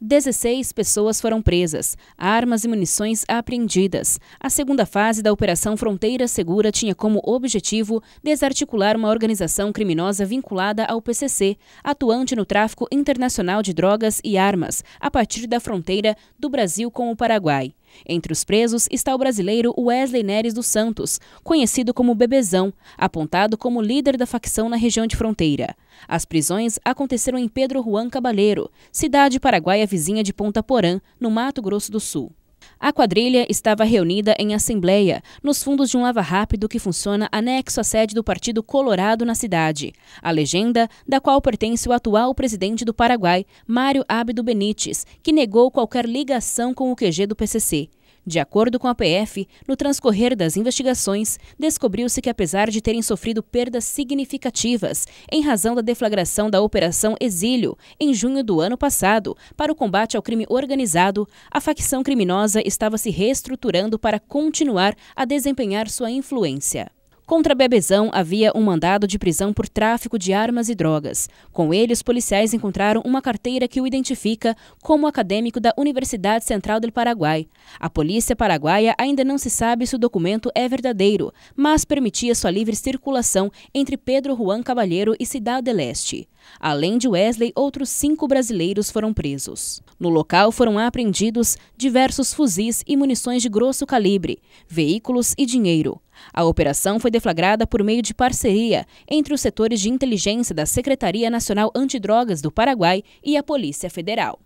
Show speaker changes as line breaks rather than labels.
16 pessoas foram presas, armas e munições apreendidas. A segunda fase da Operação Fronteira Segura tinha como objetivo desarticular uma organização criminosa vinculada ao PCC, atuante no tráfico internacional de drogas e armas, a partir da fronteira do Brasil com o Paraguai. Entre os presos está o brasileiro Wesley Neres dos Santos, conhecido como Bebezão, apontado como líder da facção na região de fronteira. As prisões aconteceram em Pedro Juan Cabaleiro, cidade paraguaia vizinha de Ponta Porã, no Mato Grosso do Sul. A quadrilha estava reunida em assembleia, nos fundos de um lava-rápido que funciona anexo à sede do Partido Colorado na cidade. A legenda, da qual pertence o atual presidente do Paraguai, Mário Abdo Benítez, que negou qualquer ligação com o QG do PCC. De acordo com a PF, no transcorrer das investigações, descobriu-se que, apesar de terem sofrido perdas significativas em razão da deflagração da Operação Exílio, em junho do ano passado, para o combate ao crime organizado, a facção criminosa estava se reestruturando para continuar a desempenhar sua influência. Contra Bebezão havia um mandado de prisão por tráfico de armas e drogas. Com ele, os policiais encontraram uma carteira que o identifica como acadêmico da Universidade Central do Paraguai. A polícia paraguaia ainda não se sabe se o documento é verdadeiro, mas permitia sua livre circulação entre Pedro Juan Cavalheiro e Cidade de Leste. Além de Wesley, outros cinco brasileiros foram presos. No local foram apreendidos diversos fuzis e munições de grosso calibre, veículos e dinheiro. A operação foi deflagrada por meio de parceria entre os setores de inteligência da Secretaria Nacional Antidrogas do Paraguai e a Polícia Federal.